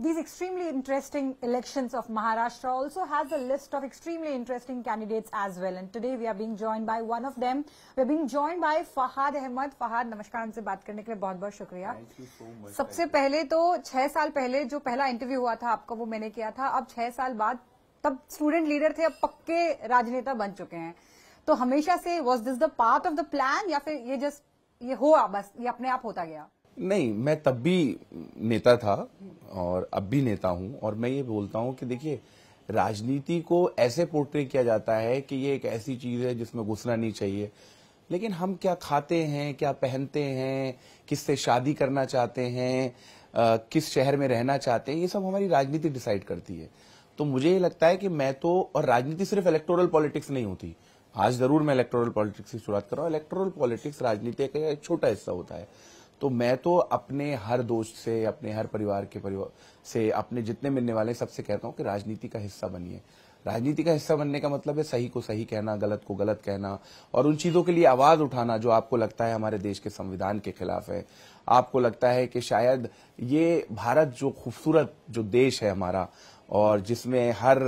These extremely interesting elections of Maharashtra also has a list of extremely interesting candidates as well. And today we are being joined by one of them. We are being joined by Fahad ahmed Fahad, se baat karne ke liye bahut bahut shukriya thank you so much, sabse pehle to 6 saal pehle jo pehla interview hua tha aapka wo maine kiya tha ab 6 saal baad tab student leader the ab pakke rajneta ban chuke hain to hamesha se was this the part of the plan ya fir ye just ye hua bas ye apne aap hota gaya नहीं मैं तब भी नेता था और अब भी नेता हूं और मैं ये बोलता हूं कि देखिए राजनीति को ऐसे पोर्ट्रे किया जाता है कि ये एक ऐसी चीज है जिसमें घुसना नहीं चाहिए लेकिन हम क्या खाते हैं क्या पहनते हैं किससे शादी करना चाहते हैं आ, किस शहर में रहना चाहते हैं ये सब हमारी राजनीति डिसाइड करती है तो मुझे ये लगता है कि मैं तो और राजनीति सिर्फ इलेक्टोरल पॉलिटिक्स नहीं होती आज जरूर मैं इलेक्टोरल पॉलिटिक्स की शुरुआत कर रहा हूँ इलेक्टोरल पॉलिटिक्स राजनीति का एक छोटा हिस्सा होता है तो मैं तो अपने हर दोस्त से अपने हर परिवार के परिवार से अपने जितने मिलने वाले सबसे कहता हूँ कि राजनीति का हिस्सा बनिए राजनीति का हिस्सा बनने का मतलब है सही को सही कहना गलत को गलत कहना और उन चीजों के लिए आवाज उठाना जो आपको लगता है हमारे देश के संविधान के खिलाफ है आपको लगता है कि शायद ये भारत जो खूबसूरत जो देश है हमारा और जिसमें हर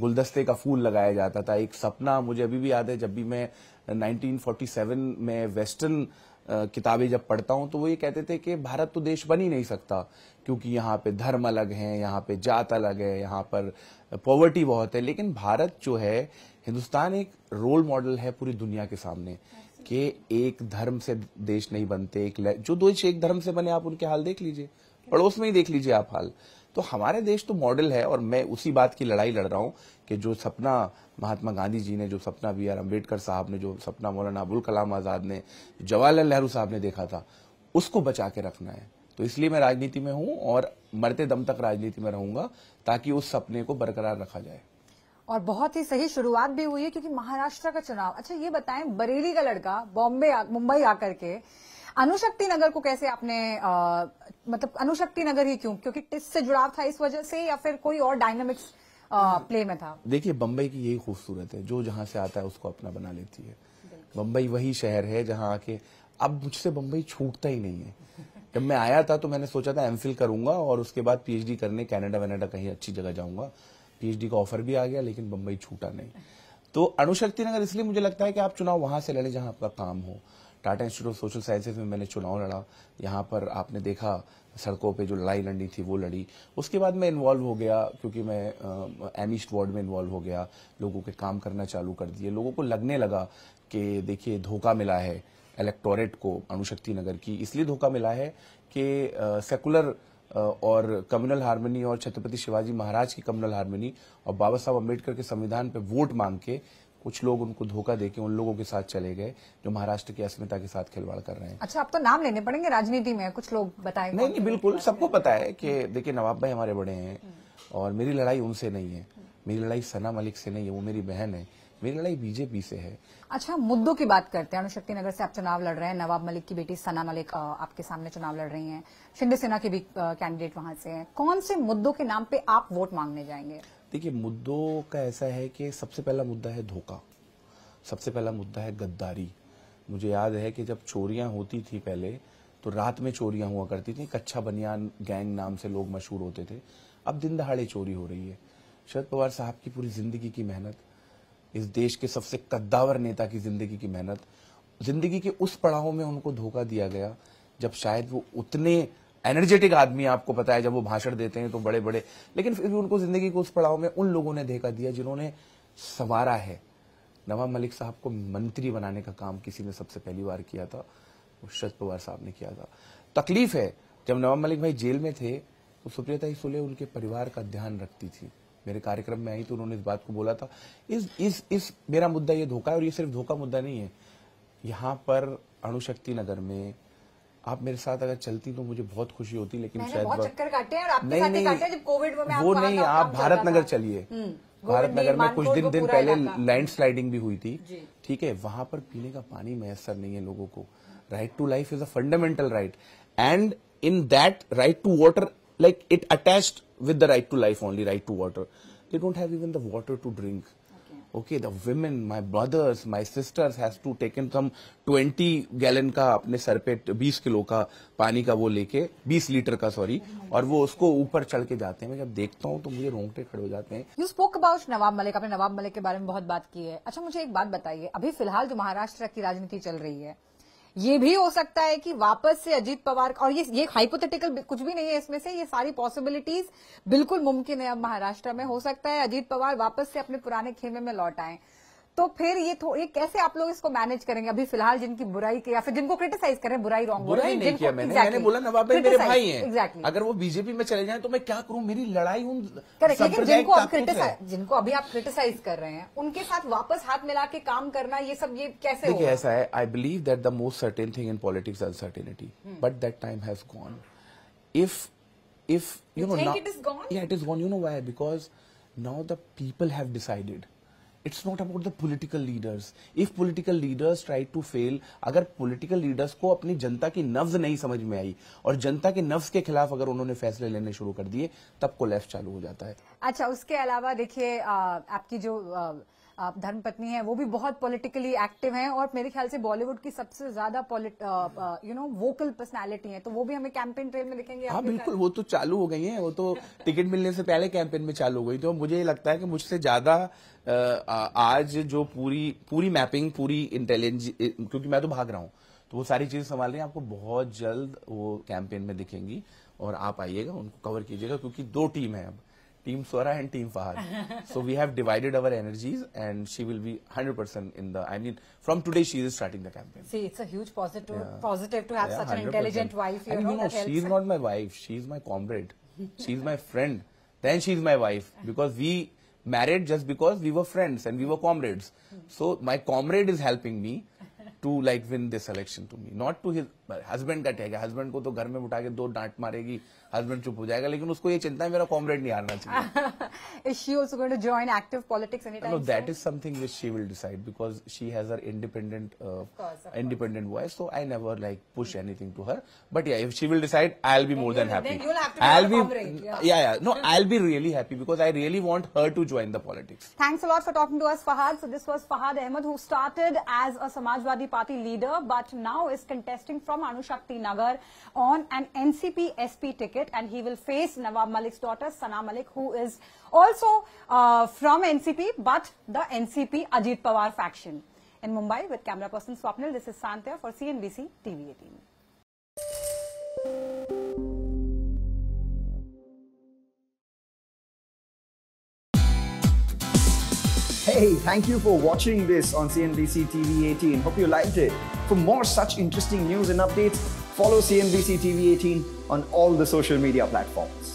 गुलदस्ते का फूल लगाया जाता था एक सपना मुझे अभी भी याद है जब भी मैं 1947 में वेस्टर्न किताबें जब पढ़ता हूं तो वो ये कहते थे कि भारत तो देश बन ही नहीं सकता क्योंकि यहाँ पे धर्म अलग है यहाँ पे जात अलग है यहाँ पर पॉवर्टी बहुत है लेकिन भारत जो है हिंदुस्तान एक रोल मॉडल है पूरी दुनिया के सामने कि एक धर्म से देश नहीं बनते एक जो देश एक धर्म से बने आप उनके हाल देख लीजिए पड़ोस में ही देख लीजिए आप हाल तो हमारे देश तो मॉडल है और मैं उसी बात की लड़ाई लड़ रहा हूं कि जो सपना महात्मा गांधी जी ने जो सपना बी आर अम्बेडकर साहब ने जो सपना मौलाना अबुल कलाम आज़ाद ने जवाहरलाल नेहरू साहब ने देखा था उसको बचा के रखना है तो इसलिए मैं राजनीति में हूं और मरते दम तक राजनीति में रहूंगा ताकि उस सपने को बरकरार रखा जाए और बहुत ही सही शुरुआत भी हुई है क्योंकि महाराष्ट्र का चुनाव अच्छा ये बताएं बरेली का लड़का बॉम्बे मुंबई आकर के अनुशक्ति नगर को कैसे आपने आ, मतलब अनुशक्ति नगर ही क्यों क्योंकि टेस्ट से जुड़ाव था इस वजह से या फिर कोई और डायनामिक्स हम्म। प्ले में था देखिए बम्बई की यही खूबसूरत है जो जहाँ से आता है उसको अपना बना लेती है बम्बई वही शहर है जहाँ आके अब मुझसे बम्बई छूटता ही नहीं है जब मैं आया था तो मैंने सोचा था एम करूंगा और उसके बाद पीएचडी करने कनाडा वनाडा कहीं अच्छी जगह जाऊंगा पीएचडी का ऑफर भी आ गया लेकिन बम्बई छूटा नहीं तो अणुशक्ति नगर इसलिए मुझे लगता है कि आप चुनाव वहां से लड़े जहां आपका काम हो Tata institute of social sciences में मैंने चुनाव लड़ा यहाँ पर आपने देखा सड़कों पे जो लड़ाई लड़नी थी वो लड़ी उसके बाद मैं इन्वॉल्व हो गया क्योंकि मैं एम ईस्ट वार्ड में इन्वॉल्व हो गया लोगों के काम करना चालू कर दिए लोगों को लगने लगा कि देखिए धोखा मिला है इलेक्टोरेट को अणुशक्ति नगर की इसलिए धोखा मिला है कि सेकुलर और कम्युनल हारमोनी और छत्रपति शिवाजी महाराज की कम्युनल हारमोनी और बाबा साहब अम्बेडकर के संविधान पे वोट मांग के कुछ लोग उनको धोखा देके उन लोगों के साथ चले गए जो महाराष्ट्र की अस्मिता के साथ खिलवाड़ कर रहे हैं अच्छा आप तो नाम लेने पड़ेंगे राजनीति में कुछ लोग बताए नहीं नहीं बिल्कुल सबको पता है कि देखिए नवाब भाई हमारे बड़े हैं और मेरी लड़ाई उनसे नहीं है मेरी लड़ाई सना मलिक से नहीं है वो मेरी बहन है मेरी लड़ाई बीजेपी से है अच्छा मुद्दों की बात करते हैं अनुशक्ति नगर से आप चुनाव लड़ रहे हैं नवाब मलिक की बेटी सना मलिक आपके सामने चुनाव लड़ रही हैं शिंदे सेना के भी कैंडिडेट वहां से हैं कौन से मुद्दों के नाम पे आप वोट मांगने जाएंगे देखिए मुद्दों का ऐसा है कि सबसे पहला मुद्दा है धोखा सबसे पहला मुद्दा है गद्दारी मुझे याद है कि जब चोरियां होती थी पहले तो रात में चोरियां हुआ करती थी कच्छा बनियान गैंग नाम से लोग मशहूर होते थे अब दिन दहाड़े चोरी हो रही है शरद पवार साहब की पूरी जिंदगी की मेहनत इस देश के सबसे कद्दावर नेता की जिंदगी की मेहनत जिंदगी के उस पड़ाव में उनको धोखा दिया गया जब शायद वो उतने एनर्जेटिक आदमी आपको पता है जब वो भाषण देते हैं तो बड़े बड़े लेकिन फिर भी उनको जिंदगी को उस पड़ाव में उन लोगों ने देखा दिया जिन्होंने संवारा है नवाब मलिक साहब को मंत्री बनाने का काम किसी ने सबसे पहली बार किया था वो शरद पवार साहब ने किया था तकलीफ है जब नवाब मलिक भाई जेल में थे तो सुप्रियता ही सुले उनके परिवार का ध्यान रखती थी मेरे कार्यक्रम में आई तो उन्होंने इस बात को बोला था इस इस इस मेरा मुद्दा ये धोखा है और ये सिर्फ धोखा मुद्दा नहीं है यहाँ पर अणुशक्ति नगर में आप मेरे साथ अगर चलती तो मुझे बहुत खुशी होती लेकिन शायद बहुत चक्कर काटे और आपके नहीं, साथ नहीं, काटे जब कोविड में वो नहीं आप भारत नगर चलिए हम्म, भारत नगर में कुछ दिन दिन पहले लैंड स्लाइडिंग भी हुई थी ठीक है वहां पर पीने का पानी मैसर नहीं है लोगों को right to life is a fundamental right and in that right to water like it attach with the right to life only right to water they don't have even the water to drink okay the women my brothers my sisters has to taken some 20 gallon का अपने sir पे 20 kilo का पानी का वो लेके 20 litre का sorry और वो उसको ऊपर चढ़ के जाते हैं मैं जब देखता हूँ तो मुझे रोंगटे खड़े हो जाते हैं you spoke about Nawab Malik आपने नवाब मलिक के बारे में बहुत बात की है अच्छा मुझे एक बात बताइए अभी फिलहाल जो महाराष्ट्र की राजनीति चल रही है ये भी हो सकता है कि वापस से अजीत पवार और ये ये हाइपोथेटिकल कुछ भी नहीं है इसमें से ये सारी पॉसिबिलिटीज बिल्कुल मुमकिन है अब महाराष्ट्र में हो सकता है अजीत पवार वापस से अपने पुराने खेमे में लौट आए तो फिर ये ये कैसे आप लोग इसको मैनेज करेंगे अभी फिलहाल जिनकी बुराई के या फिर जिनको क्रिटिसाइज करें बुराई रॉन्ग बुराई नहीं किया मैंने exactly, मैंने बोला नवाब भाई मेरे भाई हैं एग्जैक्टली exactly. अगर वो बीजेपी में चले जाएं तो मैं क्या करूं मेरी लड़ाई उन जिनको आप क्रिटिसाइज जिनको अभी आप क्रिटिसाइज कर रहे हैं उनके साथ वापस हाथ मिला के काम करना ये सब ये कैसे देखिए ऐसा है I believe that the most certain thing in politics uncertainty but that time has gone if if you know it is gone it is gone you know why because now the people have decided it's not about the political leaders if political leaders try to fail अगर political leaders को अपनी जनता की नफ्ज नहीं समझ में आई और जनता के नफ्ज के खिलाफ अगर उन्होंने फैसले लेने शुरू कर दिए तब को लेफ्ट चालू हो जाता है अच्छा उसके अलावा देखिए आपकी जो आ, धर्मपत्नी है वो भी बहुत पॉलिटिकली एक्टिव हैं और मेरे ख्याल से बॉलीवुड की सबसे ज्यादा यू नो वोकल पर्सनालिटी है तो वो भी हमें कैंपेन ट्रेल में लिखेंगे हाँ बिल्कुल वो तो चालू हो गई है वो तो टिकट मिलने से पहले कैंपेन में चालू हो गई तो मुझे लगता है कि मुझसे ज्यादा आज जो पूरी पूरी मैपिंग पूरी इंटेलिजेंस क्योंकि मैं तो भाग रहा हूँ तो वो सारी चीजें संभाल रही है आपको बहुत जल्द वो कैंपेन में दिखेंगी और आप आइएगा उनको कवर कीजिएगा क्योंकि दो टीम है अब Team Swara and Team Fahad. so we have divided our energies and she will be 100% in the, I mean, from today she is starting the campaign. See, it's a huge positive, yeah. positive to have yeah, such 100%. an intelligent wife. You know, you know, she is not my wife. She is my comrade. she is my friend. Then she is my wife because we married just because we were friends and we were comrades. So my comrade is helping me to like win this election. To me, not to his husband. का tag husband को तो घर में उठा दो डांट मारेगी husband चुप हो जाएगा लेकिन उसको ये चिंता मेरा कॉमरेड नहीं हारना चाहिए is she also going to join active politics anytime no that soon? is something which she will decide because she has her independent uh, of course, of independent course. voice so I never like push hmm. anything to her but yeah if she will decide I'll be more happy I'll be really happy because I really want her to join the politics thanks a lot for talking to us Fahad so this was Fahad Ahmed who started as a Samajwadi party leader but now is contesting from Anushakti Nagar on an NCP SP ticket and he will face Nawab Malik's daughter, Sana Malik, who is also uh, from NCP, but the NCP Ajit Pawar faction. In Mumbai, with camera person Swapnil, this is Santya for CNBC TV 18. Hey, thank you for watching this on CNBC TV 18. Hope you liked it. For more such interesting news and updates, Follow CNBC TV18 on all the social media platforms.